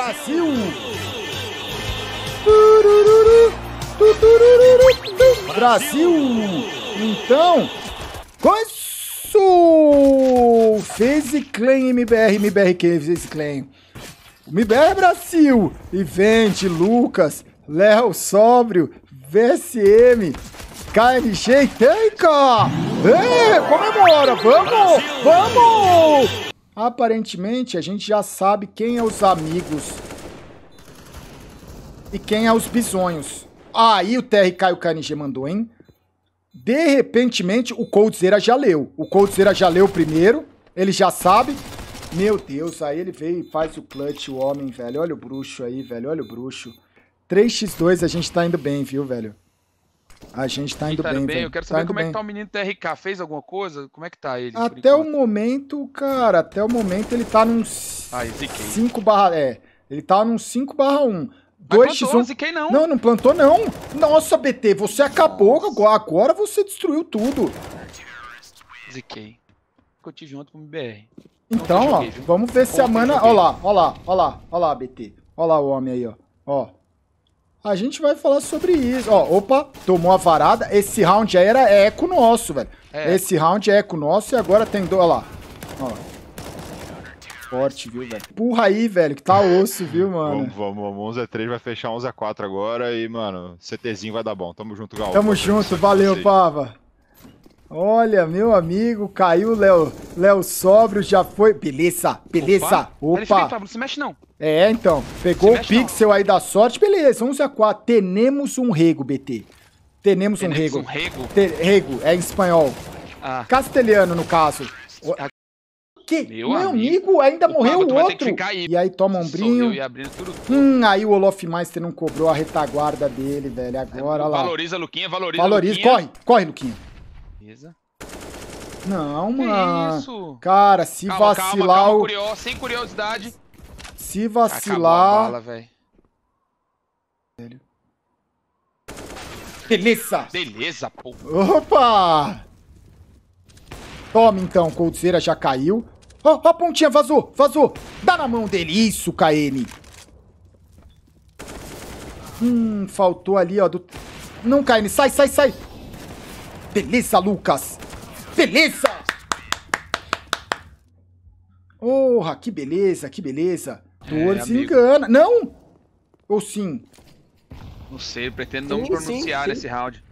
Brasil. Brasil. Então, começou! Fez e claim MBR, MBR que fez e claim. MBR Brasil, Ivente, Lucas, Léo Sóbrio, VSM, KNG, e Tenka! comemora! Vamos! Vamos! Aparentemente, a gente já sabe quem é os amigos e quem é os bisonhos. Aí ah, o TRK e o KNG mandou, hein? De repentemente, o Coldzera já leu. O Coldzera já leu primeiro, ele já sabe. Meu Deus, aí ele veio e faz o clutch, o homem, velho. Olha o bruxo aí, velho, olha o bruxo. 3x2, a gente tá indo bem, viu, velho? A gente tá indo tá bem, bem. Eu quero tá saber tá como é que tá o menino TRK. Fez alguma coisa? Como é que tá ele? Até o momento, cara, até o momento ele tá num ah, 5 barra... É, ele tá num 5 barra 1. 2x1. Não. não, não plantou não. Nossa, BT, você acabou. Nossa. Agora você destruiu tudo. Ziquei. Ficou te junto com o BR. Então, então, ó, joguei, vamos ver se a mana... Ó lá, ó lá, ó lá, ó lá, BT. Ó lá o homem aí, ó. Ó, a gente vai falar sobre isso. Ó, opa, tomou a varada. Esse round aí era eco nosso, velho. É. Esse round é eco nosso e agora tem dois. Olha lá. Ó. Forte, viu, velho? Empurra aí, velho, que tá osso, viu, mano? Vamos, vamos, vamos. 11x3 vai fechar 11x4 agora e, mano, CTzinho vai dar bom. Tamo junto, Gal. Tamo junto, valeu, Pava. Olha, meu amigo, caiu Léo. Léo Sobro já foi. Beleza, beleza. Opa. Opa. Não se mexe, não. É, então. Pegou mexe, o pixel não. aí da sorte. Beleza, 11 a 4. Tenemos um rego, BT. Tenemos, um rego. Um rego? Te... rego, é em espanhol. Ah. Castelhano, no caso. O... Ah. Que? Meu, meu amigo, amigo ainda Opa, morreu o outro. E aí toma um brinho. Hum, aí o Olof Meister não cobrou a retaguarda dele, velho. Agora, é, lá. Valoriza, Luquinha, valoriza, Valoriza, Luquinha. corre, corre, Luquinha. Beleza. Não, que mano. Isso? Cara, se calma, vacilar. Calma, calma, o... curioso, sem curiosidade. Se vacilar. a bala, velho. Beleza! Beleza, pô. Opa! Toma então, Coldzera já caiu. Ó, oh, a pontinha, vazou, vazou. Dá na mão dele, isso, KN. Hum, faltou ali, ó. Do... Não, KN, sai, sai, sai. Beleza, Lucas! Beleza! Porra, que beleza, que beleza. Tu é, se engana. Não! Ou sim? Não sei, pretendo sim, não pronunciar sim, sim. nesse round.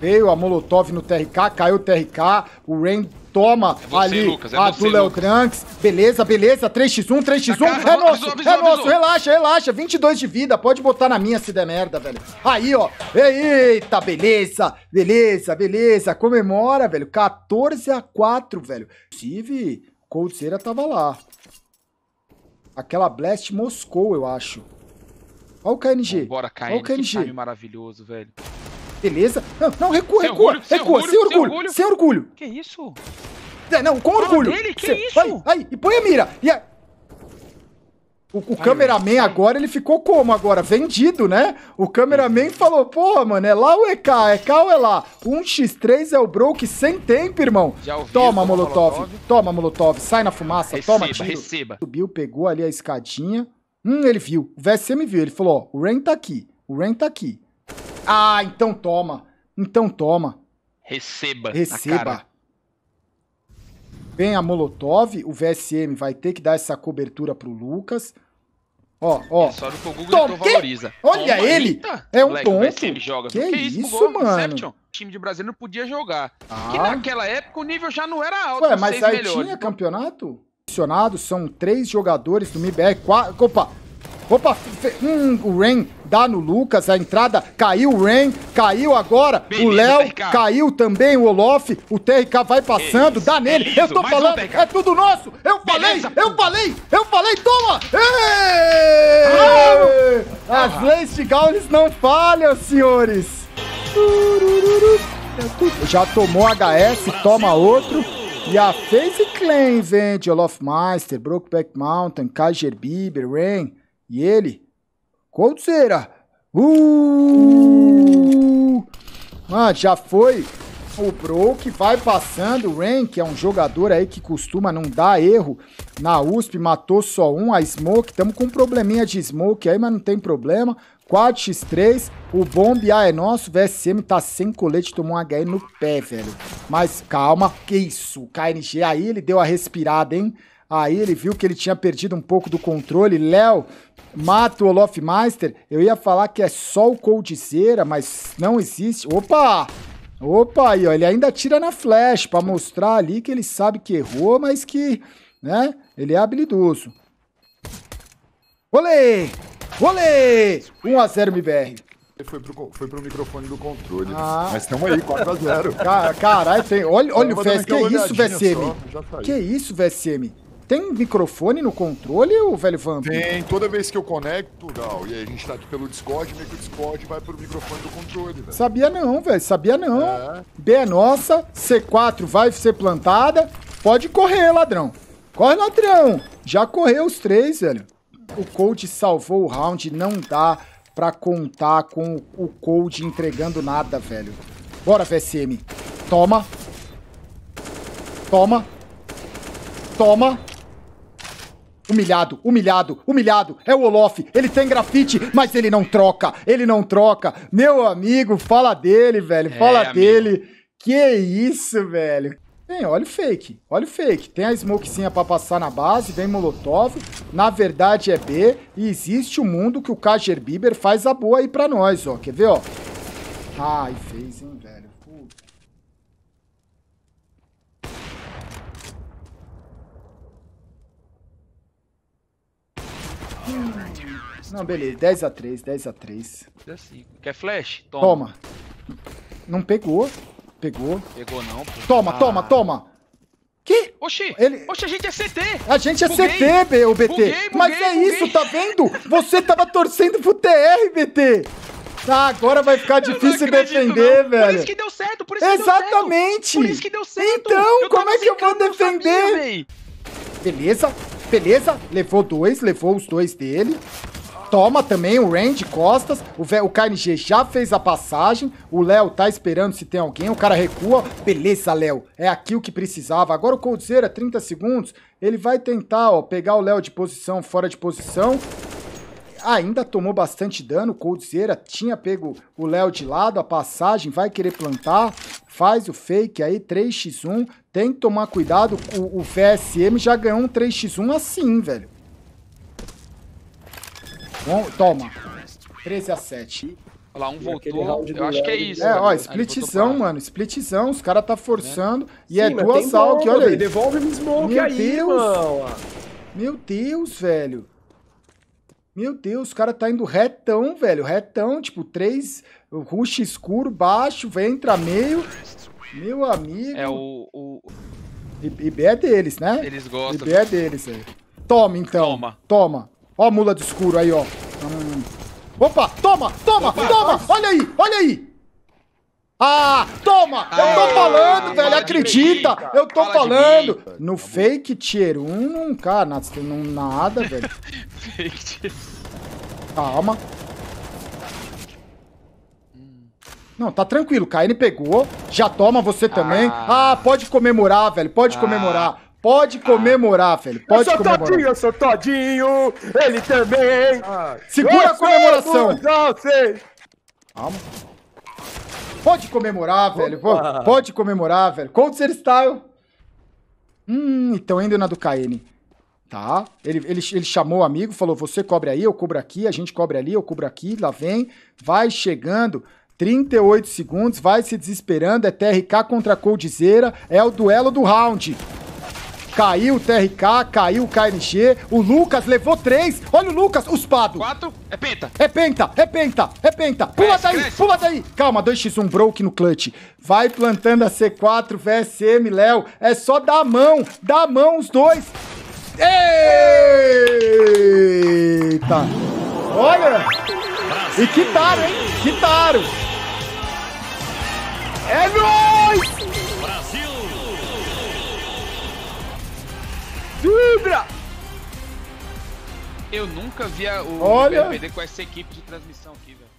Veio a Molotov no TRK, caiu o TRK, o Rain toma é você, ali Lucas, é a você, do Léo Cranks. Beleza, beleza. 3x1, 3x1. Cara, é nosso, avisou, avisou, é nosso. Relaxa, relaxa. 22 de vida. Pode botar na minha se der merda, velho. Aí, ó. Eita, beleza. Beleza, beleza. Comemora, velho. 14 a 4, velho. Inclusive, Coldzera tava lá. Aquela Blast Moscou, eu acho. Olha o KNG. Bora, KNG. Olha o KNG. Que maravilhoso, velho. Beleza. Não, não recua, recua. Orgulho, recua, sem orgulho, sem orgulho. Sem orgulho. Que isso? É, não, com orgulho. Dele? Que Cê, isso? aí, e põe a mira. E a... O, o cameraman agora, ele ficou como agora? Vendido, né? O cameraman falou, porra, mano, é lá o EK, é, é cá ou é lá? 1x3 é o Broke sem tempo, irmão. Ouvi, toma, molotov. molotov. Toma, Molotov. Sai na fumaça, receba, toma tiro. Receba. Subiu, pegou ali a escadinha. Hum, ele viu. O VSM viu. Ele falou, ó, o Ren tá aqui. O Ren tá aqui. Ah, então toma. Então toma. Receba. Receba vem a Molotov, o VSM vai ter que dar essa cobertura pro Lucas. Ó, ó. É só no Google Tom, valoriza. Olha Toma, ele! Eita, é um tom é joga. Que, que isso, isso gol, mano? Inception. O time de brasil não podia jogar. Ah. Que naquela época o nível já não era alto. Ué, mas aí melhores. tinha campeonato? São três jogadores do MIBR. Quatro, opa, Opa, hum, o Ren dá no Lucas, a entrada caiu o Ren, caiu agora Beleza, o Léo, caiu também o Olof, o TRK vai passando, dá nele, eu tô falando, um é tudo nosso, eu falei, eu falei, eu falei, toma! Ei! As leis de Gaules não falham, senhores! Já tomou HS, toma outro. E a FaZe Clan, gente, Olof Meister, Brokeback Mountain, Kaiser Bieber, Rain. E ele, qual será? Uh! ah já foi o Bro que vai passando. O Ren, que é um jogador aí que costuma não dar erro na USP, matou só um, a Smoke. Tamo com um probleminha de Smoke aí, mas não tem problema. 4x3, o Bomb A é nosso, o VSM tá sem colete, tomou um HE no pé, velho. Mas calma, que isso, o KNG aí, ele deu a respirada, hein? Aí ele viu que ele tinha perdido um pouco do controle. Léo, mata o Olof Meister. Eu ia falar que é só o Cold Cera, mas não existe. Opa! Opa, aí, ó, ele ainda tira na flash para mostrar ali que ele sabe que errou, mas que, né, ele é habilidoso. Olê! Olê! 1x0 MBR. Foi pro, foi pro microfone do controle. Ah. Mas estamos aí, 4x0. Caralho, Olha, olha o VS. Que isso, VSM? Tá que isso, VSM? Tem microfone no controle, o velho Vamp? Tem, toda vez que eu conecto, Gal, e a gente tá aqui pelo Discord, meio que o Discord vai pro microfone do controle, velho. Sabia não, velho, sabia não. É. B é nossa, C4 vai ser plantada. Pode correr, ladrão. Corre, ladrão. Já correu os três, velho. O coach salvou o round, não dá pra contar com o coach entregando nada, velho. Bora, VSM. Toma. Toma. Toma. Humilhado, humilhado, humilhado. É o Olof. Ele tem grafite, mas ele não troca. Ele não troca. Meu amigo, fala dele, velho. É, fala é, dele. Amigo. Que isso, velho. Tem, olha o fake. Olha o fake. Tem a smokezinha pra passar na base, vem Molotov. Na verdade é B. E existe o um mundo que o Kager Bieber faz a boa aí pra nós, ó. Quer ver, ó? Ai, fake. Não, tipo beleza. 10x3, 10x3. Assim. Quer flash? Toma. toma. Não pegou. Pegou. Pegou não, pô. Toma, ah. toma, toma. Que? Oxi, Ele... Oxi, a gente é CT. A gente é buguei. CT, o BT. Buguei, buguei, Mas é isso, tá vendo? Você tava torcendo pro TR, BT. Ah, agora vai ficar difícil defender, não. velho. Por isso que deu certo, por isso Exatamente. que deu certo. Por isso que deu certo. Então, como é que eu vou defender? Sabia, Beleza, beleza. Levou dois, levou os dois dele toma também o Randy Costas. O, o KNG já fez a passagem. O Léo tá esperando se tem alguém. O cara recua. Beleza, Léo. É aqui o que precisava. Agora o Coldzera, 30 segundos. Ele vai tentar ó, pegar o Léo de posição, fora de posição. Ainda tomou bastante dano. O Coldzera tinha pego o Léo de lado. A passagem vai querer plantar. Faz o fake aí, 3x1. Tem que tomar cuidado. O, o VSM já ganhou um 3x1 assim, velho toma. 13 a 7. Olha lá, um voltou. Eu acho que é isso. Né? É, ó, splitzão, mano. Splitzão. Os caras tá né? forçando. É. E Sim, é duas salk, olha aí. Devolve o smoke Meu aí, Deus. Mano. Meu Deus, velho. Meu Deus, o cara tá indo retão, velho. Retão, tipo, três, rush escuro, baixo, vem, entra meio. Meu amigo. É o. o... IB é deles, né? Eles gostam. IB é deles, velho. Toma, então. Toma. Toma. Ó a mula de escuro aí, ó. Opa, toma, toma, Opa, toma! Nossa. Olha aí, olha aí! Ah, toma! eu tô falando, ah, velho, acredita! Mim, eu tô fala falando! No tá fake tier 1 não cá, não nada, velho. fake tier. Calma. Não, tá tranquilo, KN pegou, já toma você também. Ah, ah pode comemorar, velho, pode ah. comemorar. Pode ah. comemorar, ah. velho. Pode eu sou comemorar. todinho, eu sou todinho. Ele também. Ah. Segura eu a comemoração. Calma. Pode comemorar, Opa. velho. Pode comemorar, velho. Counter Style. Hum, então ainda na do KN. Tá? Ele, ele, ele chamou o amigo, falou: você cobre aí, eu cubro aqui, a gente cobre ali, eu cubro aqui, lá vem. Vai chegando. 38 segundos, vai se desesperando. É TRK contra Coldzera. É o duelo do round. Caiu o TRK, caiu o KNG. O Lucas levou três. Olha o Lucas, os espado. Quatro. É penta. É penta, é penta, é penta. Pula daí, cresce. pula daí. Calma, 2x1 broke no clutch. Vai plantando a C4, VSM, Léo. É só dar a mão, dar a mão os dois. Eita! Olha! E que taro, hein? Que É nóis! Vibra! Eu nunca vi a, o Olha. PPD com essa equipe de transmissão aqui, velho.